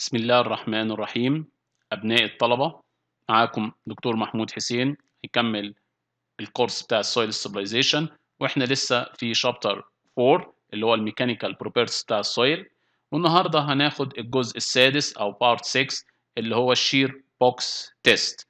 بسم الله الرحمن الرحيم أبناء الطلبة معاكم دكتور محمود حسين يكمل الكورس بتاع السويل ستابلايزيشن واحنا لسه في شابتر 4 اللي هو الميكانيكال بروبرتيز بتاع السويل والنهارده هناخد الجزء السادس او بارت 6 اللي هو الشير بوكس تيست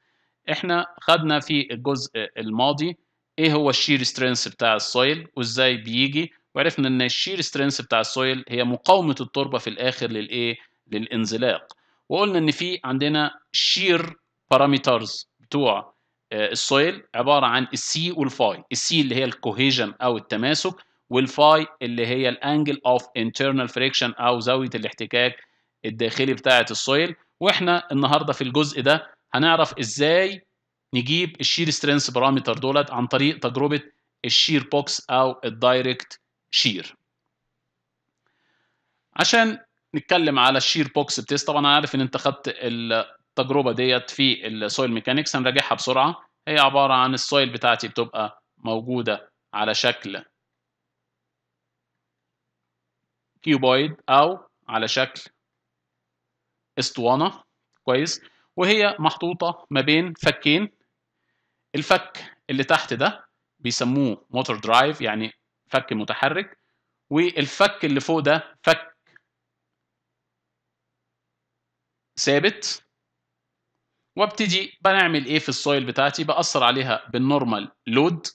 احنا خدنا في الجزء الماضي ايه هو الشير سترينس بتاع السويل وازاي بيجي وعرفنا ان الشير سترينس بتاع السويل هي مقاومه التربه في الاخر للايه للانزلاق وقلنا ان في عندنا شير بارامترز بتوع آه، السويل عباره عن السي والفاي السي اللي هي الكوهيجن او التماسك والفاي اللي هي الانجل اوف انترنال فريكشن او زاويه الاحتكاك الداخلي بتاعه السويل واحنا النهارده في الجزء ده هنعرف ازاي نجيب الشير سترينث بارامتر دولت عن طريق تجربه الشير بوكس او الدايركت شير عشان نتكلم على الشير بوكس تيست طبعا انا عارف ان انت خدت التجربه ديت في السويل ميكانكس هنراجعها بسرعه هي عباره عن السويل بتاعتي بتبقى موجوده على شكل كيوبويد او على شكل اسطوانه كويس وهي محطوطه ما بين فكين الفك اللي تحت ده بيسموه موتور درايف يعني فك متحرك والفك اللي فوق ده فك ثابت وابتدي بنعمل ايه في السويل بتاعتي باثر عليها بالنورمال لود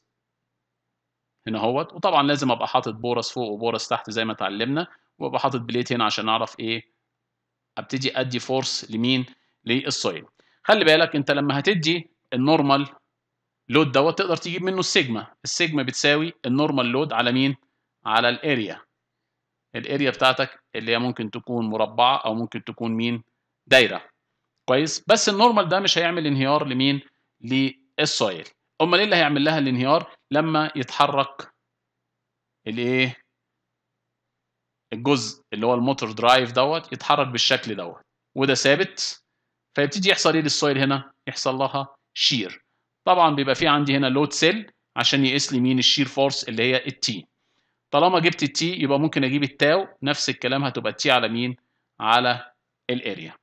هنا اهوت وطبعا لازم ابقى حاطط بورص فوق وبورص تحت زي ما اتعلمنا وابقى حاطط بليت هنا عشان اعرف ايه ابتدي ادي فورس لمين للسويل خلي بالك انت لما هتدي النورمال لود دوت تقدر تجيب منه السيجما السيجما بتساوي النورمال لود على مين على الاريا الاريا بتاعتك اللي هي ممكن تكون مربعه او ممكن تكون مين دايره كويس بس النورمال ده مش هيعمل انهيار لمين للسويل امال ايه اللي هيعمل لها الانهيار لما يتحرك الايه الجزء اللي هو الموتور درايف دوت يتحرك بالشكل دوت وده ثابت فيبتدي يحصل ايه للسويل هنا يحصل لها شير طبعا بيبقى في عندي هنا لود سيل عشان يقيس لي مين الشير فورس اللي هي التي طالما جبت التي يبقى ممكن اجيب التاو نفس الكلام هتبقى التي على مين على الاريا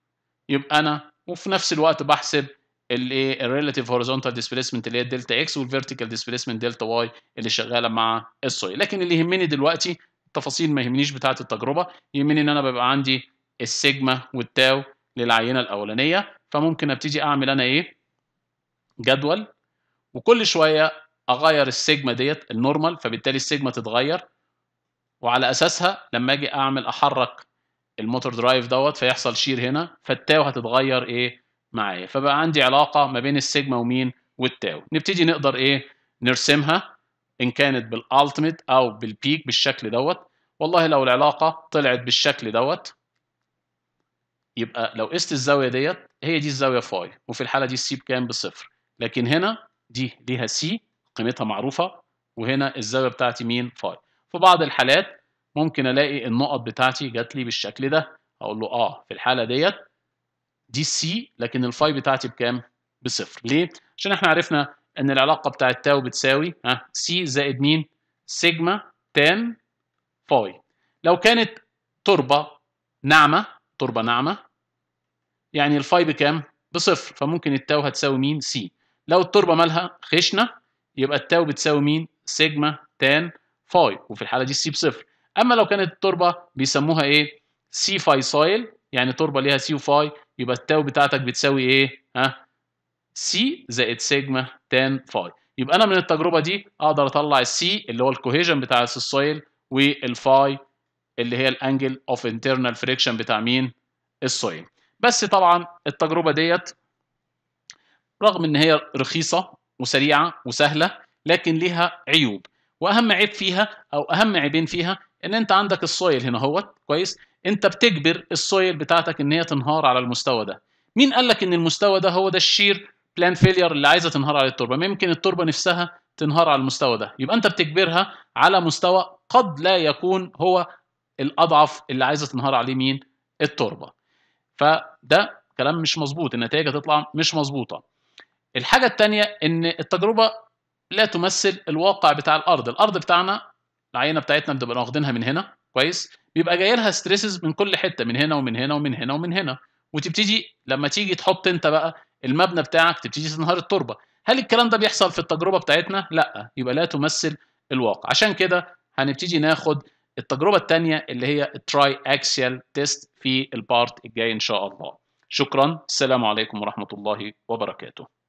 يبقى انا وفي نفس الوقت بحسب الايه الريلاتيف هوريزونتال ديسبيسمنت اللي هي الدلتا اكس والفيرتيكال ديسبيسمنت دلتا واي اللي شغاله مع السويل لكن اللي يهمني دلوقتي التفاصيل ما يهمنيش بتاعه التجربه يهمني ان انا بيبقى عندي السيجما والتاو للعينه الاولانيه فممكن ابتدي اعمل انا ايه جدول وكل شويه اغير السيجما ديت النورمال فبالتالي السيجما تتغير وعلى اساسها لما اجي اعمل احرك الموتور درايف دوت فيحصل شير هنا فالتاو هتتغير ايه معايا فبقى عندي علاقه ما بين السيجما ومين والتاو نبتدي نقدر ايه نرسمها ان كانت بالالتيميت او بالبيك بالشكل دوت والله لو العلاقه طلعت بالشكل دوت يبقى لو قست الزاويه ديت هي دي الزاويه فاي وفي الحاله دي السي بكام بصفر لكن هنا دي ليها سي قيمتها معروفه وهنا الزاويه بتاعتي مين فاي في بعض الحالات ممكن الاقي النقط بتاعتي جات لي بالشكل ده اقول له اه في الحاله ديت دي سي لكن الفاي بتاعتي بكام بصفر ليه عشان احنا عرفنا ان العلاقه بتاعت تاو بتساوي ها سي زائد مين سيجما تان فاي لو كانت تربه ناعمه تربه ناعمه يعني الفاي بكام بصفر فممكن التاو هتساوي مين سي لو التربه مالها خشنه يبقى التاو بتساوي مين سيجما تان فاي وفي الحاله دي السي بصفر اما لو كانت التربه بيسموها ايه سي فاي سويل يعني تربه ليها سي وفاي يبقى التاو بتاعتك بتساوي ايه ها سي زائد سيجما تان فاي يبقى انا من التجربه دي اقدر اطلع السي اللي هو الكوهيجن بتاع السويل والفاي اللي هي الانجل اوف انترنال فريكشن بتاع مين السويل بس طبعا التجربه ديت رغم ان هي رخيصه وسريعه وسهله لكن ليها عيوب واهم عيب فيها او اهم عيبين فيها ان انت عندك السويل هنا هوت كويس انت بتجبر السويل بتاعتك ان هي تنهار على المستوى ده مين قال لك ان المستوى ده هو ده الشير بلان فيلير اللي عايزه تنهار على التربه ممكن التربه نفسها تنهار على المستوى ده يبقى انت بتجبرها على مستوى قد لا يكون هو الاضعف اللي عايزه تنهار عليه مين التربه فده كلام مش مظبوط النتائج هتطلع مش مظبوطه الحاجه الثانيه ان التجربه لا تمثل الواقع بتاع الارض الارض بتاعنا العينه بتاعتنا بنبقى واخدينها من هنا كويس بيبقى جاي لها ستريسز من كل حته من هنا ومن هنا ومن هنا ومن هنا وتبتدي لما تيجي تحط انت بقى المبنى بتاعك تبتدي تنهار التربه هل الكلام ده بيحصل في التجربه بتاعتنا لا يبقى لا تمثل الواقع عشان كده هنبتدي ناخد التجربه الثانيه اللي هي التراي اكسيال تيست في البارت الجاي ان شاء الله شكرا السلام عليكم ورحمه الله وبركاته